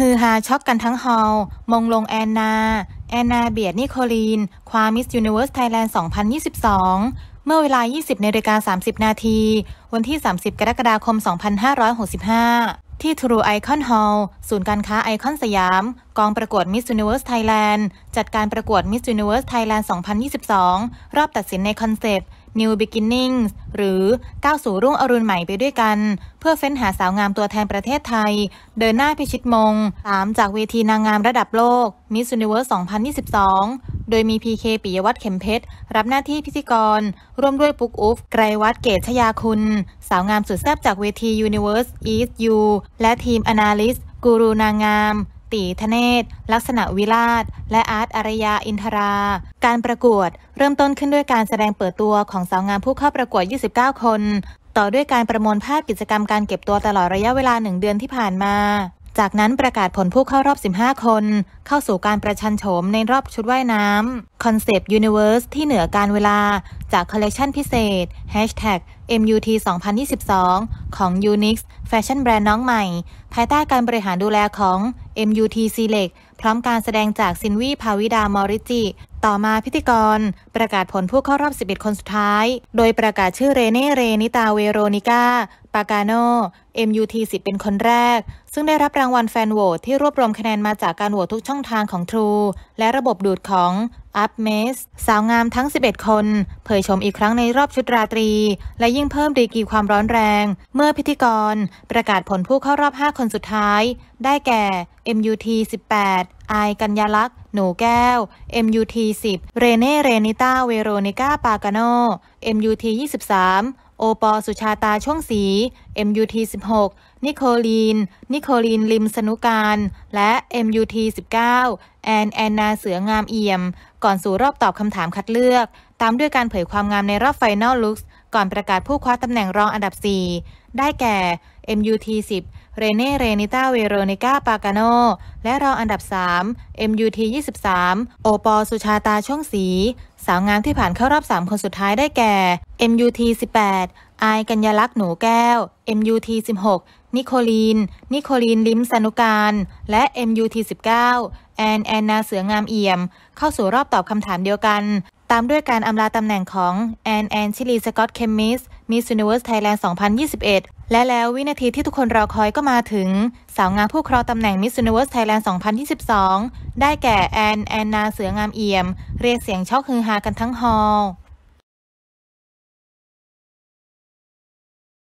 ฮือฮาช็อกกันทั้งฮอลมงลงแอนนา แอนนาเบียดนิโคลีน คว้ามิสยูนิเวอร์สไทยแลนด์ 2022 เมื่อเวลา 20นาฬิกา30 นาที วันที่ 30 กรกฎาคม 2565ที่ทรูไอคอน Hall ศูนย์การค้าไอคอนสยาม กองประกวดิส s s นิเว e ร์สไทยแลนด์จัดการประกวดิส s s นิเว e ร์สไทยแลนด์ 2022 รอบตัดสินในคอนเซปต์ New Beginnings หรือก้าวสู่รุ่งอรุณใหม่ไปด้วยกัน เพื่อเฟ้นหาสาวงามตัวแทนประเทศไทย เดินหน้าพิชิตมง3จากเวทีนางงามระดับโลกิส s s นิเว e ร์ส2022โดยมีพีเคปิยวัฒน์เข็มเพชร รับหน้าที่พิธีกร ร่วมด้วยปุกอุฟไกรวัฒน์เกตชยาคุณ สาวงามสุดแซ่บจากเวที Universe East U และทีม Analyst กูรูนางงามตีธเนศ ลักษณะวิราชและอาร์ตอารยาอินทรา การประกวด เริ่มต้นขึ้นด้วยการแสดงเปิดตัวของสาวงามผู้เข้าประกวด 29 คน ต่อด้วยการประมวลภาพกิจกรรมการเก็บตัวตลอดระยะเวลาหนึ่งเดือนที่ผ่านมาจากนั้นประกาศผลผู้เข้ารอบ 15 คน เข้าสู่การประชันโฉม ในรอบชุดว่ายน้ำคอนเซปต์ยูนิเวอร์สที่เหนือการเวลาจากคอลเลกชันพิเศษ MUT 2022 ของ Unix แฟชั่นแบรนด์น้องใหม่ ภายใต้การบริหารดูแลของ MUT Select พร้อมการแสดงจากซินวีพาวิดา มอริจิ ต่อมาพิธีกร ประกาศผลผู้เข้ารอบ11 คนสุดท้าย โดยประกาศชื่อเรเน่เรนิตา เวโรนิก้า ปากาโน MUT 10เป็นคนแรก ซึ่งได้รับรางวัลแฟนโหวตที่รวบรวมคะแนนมาจากการโหวตทุกช่องทางของ True และระบบดูดของอัพเมส สาวงามทั้ง 11 คน เผยชมอีกครั้งในรอบชุดราตรี และยิ่งเพิ่มดีกีความร้อนแรง เมื่อพิธีกรประกาศผลผู้เข้ารอบ 5 คนสุดท้าย ได้แก่ MUT 18ไอกัญญลักษ์ หนูแก้ว MUT 10เรเน่ เรนิต้า เวโรนิก้าปากาโน MUT 23โอปอสุชาตา ช่วงสี MUT 16นิโคลีน นิโคลีนลิมสนุการและ MUT 19แอน แอนนา เสืองามเอี่ยมก่อนสู่รอบตอบคำถามคัดเลือก ตามด้วยการเผยความงามในรอบไฟนอลลุคก่อนประกาศผู้คว้าตำแหน่งรองอันดับ 4 ได้แก่ MUT 10เรเน่ เรนิต้า เวโรนิก้าปากาโน และรองอันดับ 3 MUT 23โอปอสุชาตา ช่วงสีสาวงามที่ผ่านเข้ารอบ 3 คนสุดท้ายได้แก่ MUT 18อาย กัญญลักษณ์ หนูแก้ว MUT 16นิโคลีน นิโคลีนลิมสนุการ และ MUT19 แอนแอนนาเสืองามเอี่ยม เข้าสู่รอบตอบคำถามเดียวกัน ตามด้วยการอำลาตำแหน่งของ แอนแอนชิลีสกอตเคมิสมิสซูนิเวิร์สไทยแลนด์2021 และแล้ววินาทีที่ทุกคนรอคอยก็มาถึง สาวงามผู้ครองตำแหน่งมิสูนิเว e ร์สไทยแลนด์2022ได้แก่ แอนแอนนาเสืองามเอี่ยม เรียกเสียงช็อกฮือฮากันทั้งฮอลล์